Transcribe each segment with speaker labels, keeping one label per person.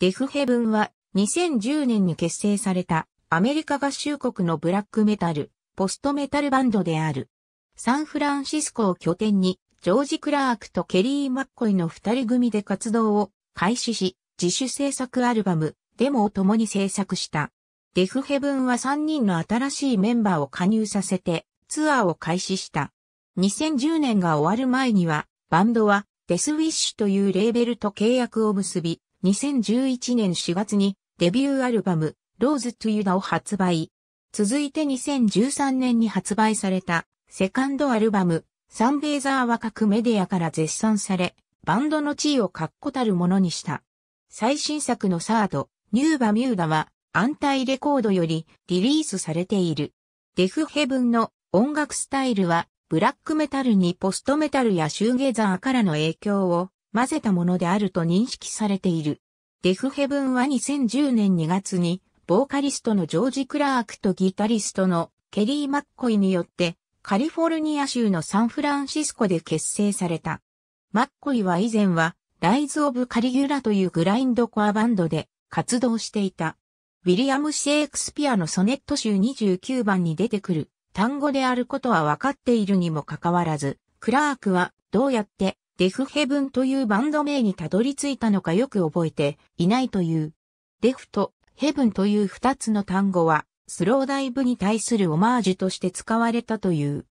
Speaker 1: デフヘブンは2010年に結成されたアメリカ合衆国のブラックメタル、ポストメタルバンドである。サンフランシスコを拠点にジョージ・クラークとケリー・マッコイの二人組で活動を開始し、自主制作アルバム、デモを共に制作した。デフヘブンは3人の新しいメンバーを加入させてツアーを開始した。2010年が終わる前にはバンドはデスウィッシュというレーベルと契約を結び、2011年4月にデビューアルバム、ローズゥ・ユダを発売。続いて2013年に発売されたセカンドアルバム、サンベイザーは各メディアから絶賛され、バンドの地位を確固たるものにした。最新作のサード、ニューバミューダは、安泰レコードよりリリースされている。デフヘブンの音楽スタイルは、ブラックメタルにポストメタルやシューゲザーからの影響を混ぜたものであると認識されている。デフヘブンは2010年2月に、ボーカリストのジョージ・クラークとギタリストのケリー・マッコイによって、カリフォルニア州のサンフランシスコで結成された。マッコイは以前は、ライズ・オブ・カリギュラというグラインドコアバンドで活動していた。ウィリアム・シェイクスピアのソネット集29番に出てくる単語であることは分かっているにもかかわらず、クラークはどうやってデフヘブンというバンド名にたどり着いたのかよく覚えていないという。デフとヘブンという二つの単語は、スローダイブに対するオマージュとして使われたという。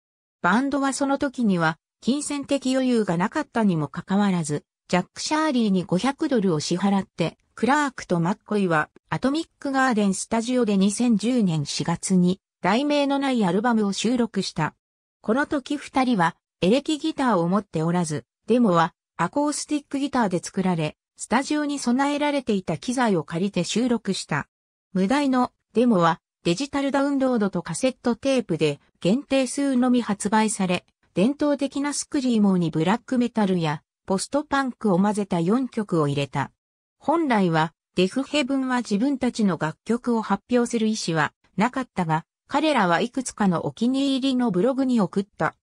Speaker 1: バンドはその時には、金銭的余裕がなかったにもかかわらず、ジャック・シャーリーに500ドルを支払って、クラークとマッコイは、アトミック・ガーデン・スタジオで2010年4月に、題名のないアルバムを収録した。この時二人は、エレキギターを持っておらず、デモはアコースティックギターで作られ、スタジオに備えられていた機材を借りて収録した。無題のデモはデジタルダウンロードとカセットテープで限定数のみ発売され、伝統的なスクリーモーにブラックメタルやポストパンクを混ぜた4曲を入れた。本来はデフヘブンは自分たちの楽曲を発表する意思はなかったが、彼らはいくつかのお気に入りのブログに送った。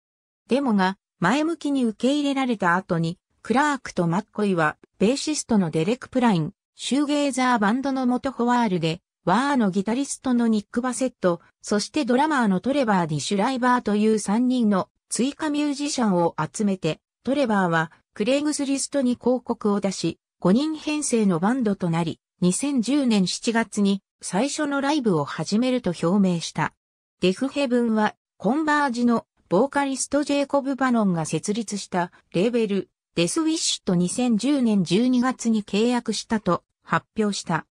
Speaker 1: デモが前向きに受け入れられた後に、クラークとマッコイは、ベーシストのデレク・プライン、シューゲーザーバンドの元ホワールで、ワーのギタリストのニック・バセット、そしてドラマーのトレバー・ディ・シュライバーという3人の追加ミュージシャンを集めて、トレバーはクレイグスリストに広告を出し、5人編成のバンドとなり、2010年7月に最初のライブを始めると表明した。デフヘブンはコンバージのボーカリストジェイコブ・バノンが設立したレーベル、デスウィッシュと2010年12月に契約したと発表した。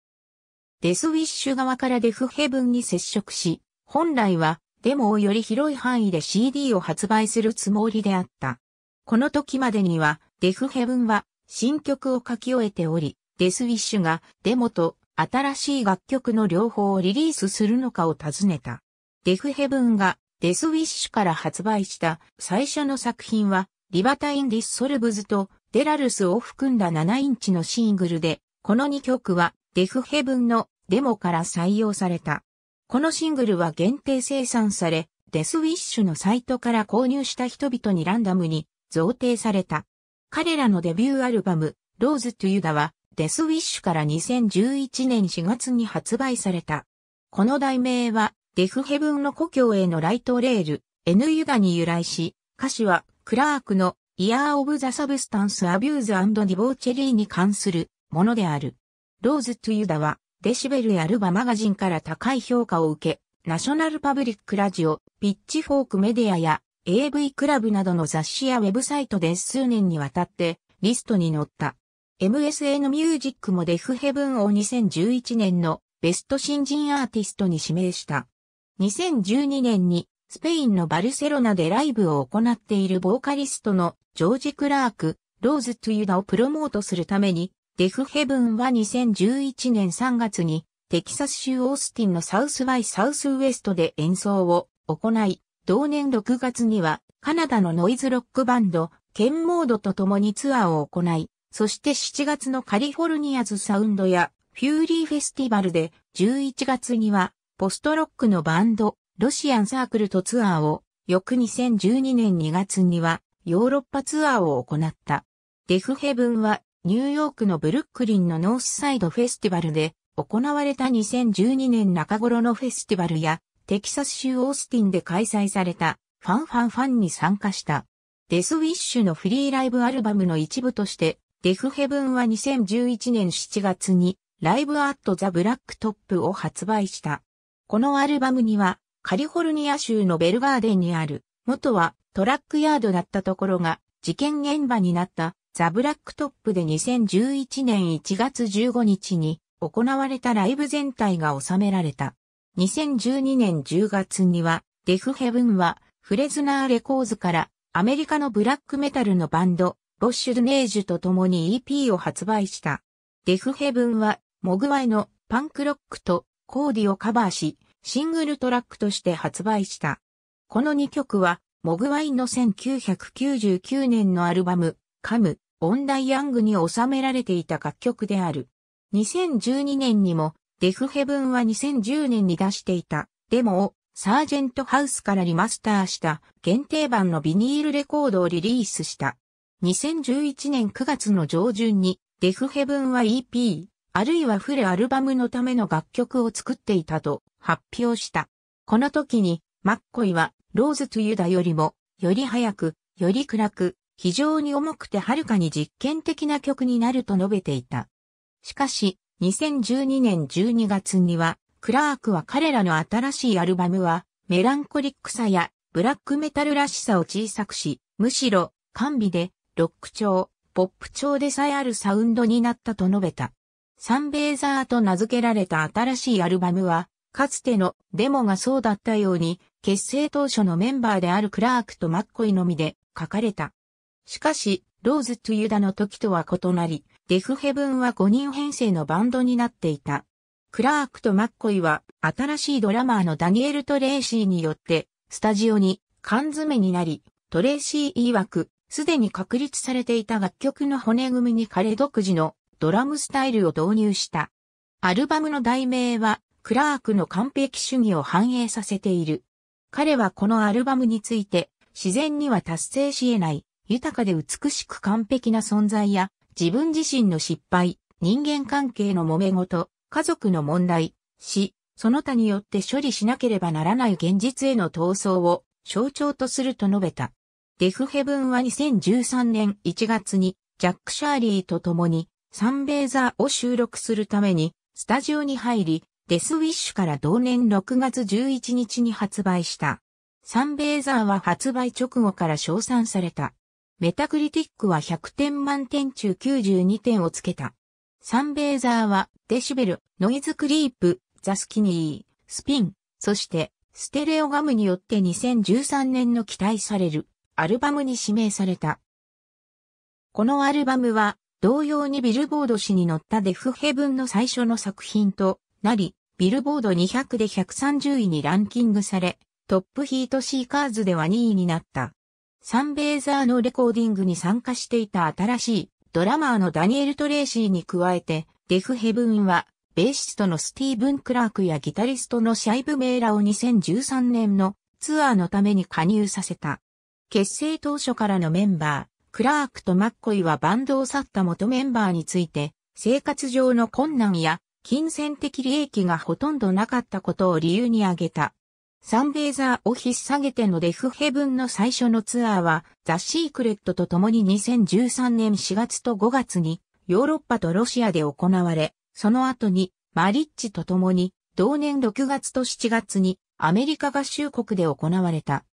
Speaker 1: デスウィッシュ側からデフヘブンに接触し、本来はデモをより広い範囲で CD を発売するつもりであった。この時までにはデフヘブンは新曲を書き終えており、デスウィッシュがデモと新しい楽曲の両方をリリースするのかを尋ねた。デフヘブンがデスウィッシュから発売した最初の作品は、リバタイン・ディス・ソルブズとデラルスを含んだ7インチのシングルで、この2曲はデフヘブンのデモから採用された。このシングルは限定生産され、デスウィッシュのサイトから購入した人々にランダムに贈呈された。彼らのデビューアルバム、ローズ・トゥ・ユダは、デスウィッシュから2011年4月に発売された。この題名は、デフヘブンの故郷へのライトレール、N ユダに由来し、歌詞はクラークのイヤー・オブ・ザ・サブスタンス・アビューズ・ディボーチェリーに関するものである。ローズ・トゥ・ユダはデシベルやルバマガジンから高い評価を受け、ナショナルパブリックラジオ、ピッチフォークメディアや AV クラブなどの雑誌やウェブサイトで数年にわたってリストに載った。MSA のミュージックもデフヘブンを2011年のベスト新人アーティストに指名した。2012年にスペインのバルセロナでライブを行っているボーカリストのジョージ・クラーク、ローズ・トゥ・ユダをプロモートするために、デフ・ヘブンは2011年3月にテキサス州オースティンのサウスバイ・サウスウエストで演奏を行い、同年6月にはカナダのノイズロックバンド、ケンモードと共にツアーを行い、そして7月のカリフォルニアズサウンドやフューリーフェスティバルで11月にはポストロックのバンド、ロシアンサークルとツアーを、翌2012年2月には、ヨーロッパツアーを行った。デフヘブンは、ニューヨークのブルックリンのノースサイドフェスティバルで、行われた2012年中頃のフェスティバルや、テキサス州オースティンで開催された、ファンファンファンに参加した。デスウィッシュのフリーライブアルバムの一部として、デフヘブンは2011年7月に、ライブアットザブラックトップを発売した。このアルバムには、カリフォルニア州のベルガーデンにある、元はトラックヤードだったところが、事件現場になったザ・ブラックトップで2011年1月15日に行われたライブ全体が収められた。2012年10月には、デフヘブンはフレズナーレコーズからアメリカのブラックメタルのバンド、ボッシュ・ドネージュと共に EP を発売した。デフヘブンは、モグワイのパンクロックとコーディをカバーし、シングルトラックとして発売した。この2曲は、モグワインの1999年のアルバム、カム、オンダイヤングに収められていた楽曲である。2012年にも、デフヘブンは2010年に出していた、デモを、サージェントハウスからリマスターした限定版のビニールレコードをリリースした。2011年9月の上旬に、デフヘブンは EP、あるいはフルアルバムのための楽曲を作っていたと発表した。この時に、マッコイは、ローズとユダよりも、より早く、より暗く、非常に重くてはるかに実験的な曲になると述べていた。しかし、2012年12月には、クラークは彼らの新しいアルバムは、メランコリックさや、ブラックメタルらしさを小さくし、むしろ、完備で、ロック調、ポップ調でさえあるサウンドになったと述べた。サンベーザーと名付けられた新しいアルバムは、かつてのデモがそうだったように、結成当初のメンバーであるクラークとマッコイのみで書かれた。しかし、ローズトゥ・ユダの時とは異なり、デフヘブンは5人編成のバンドになっていた。クラークとマッコイは新しいドラマーのダニエル・トレーシーによってスタジオに缶詰になり、トレーシー曰く、すでに確立されていた楽曲の骨組みに彼独自のドラムスタイルを導入した。アルバムの題名は、クラークの完璧主義を反映させている。彼はこのアルバムについて、自然には達成し得ない、豊かで美しく完璧な存在や、自分自身の失敗、人間関係の揉め事、家族の問題、死、その他によって処理しなければならない現実への闘争を象徴とすると述べた。デフヘブンは2013年1月にジャック・シャーリーと共にサンベーザーを収録するために、スタジオに入り、デスウィッシュから同年6月11日に発売した。サンベーザーは発売直後から称賛された。メタクリティックは100点満点中92点をつけた。サンベーザーはデシベル、ノイズクリープ、ザスキニー、スピン、そしてステレオガムによって2013年の期待されるアルバムに指名された。このアルバムは同様にビルボード誌に載ったデフヘブンの最初の作品となり、ビルボード200で130位にランキングされ、トップヒートシーカーズでは2位になった。サンベーザーのレコーディングに参加していた新しいドラマーのダニエル・トレーシーに加えて、デフヘブンは、ベーシストのスティーブン・クラークやギタリストのシャイブ・メイラを2013年のツアーのために加入させた。結成当初からのメンバー。クラークとマッコイはバンドを去った元メンバーについて、生活上の困難や金銭的利益がほとんどなかったことを理由に挙げた。サンベイザーを引っ提げてのデフヘブンの最初のツアーは、ザ・シークレットと共に2013年4月と5月にヨーロッパとロシアで行われ、その後にマリッチと共に同年6月と7月にアメリカ合衆国で行われた。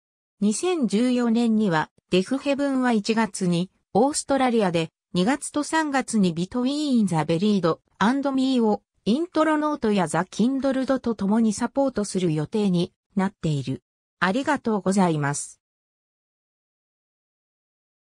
Speaker 1: 2014年にはデフヘブンは1月に、オーストラリアで、2月と3月にビトウィーン・ザ・ベリード・アンド・ミーを、イントロノートやザ・キンドルドと共にサポートする予定になっている。ありがとうございます。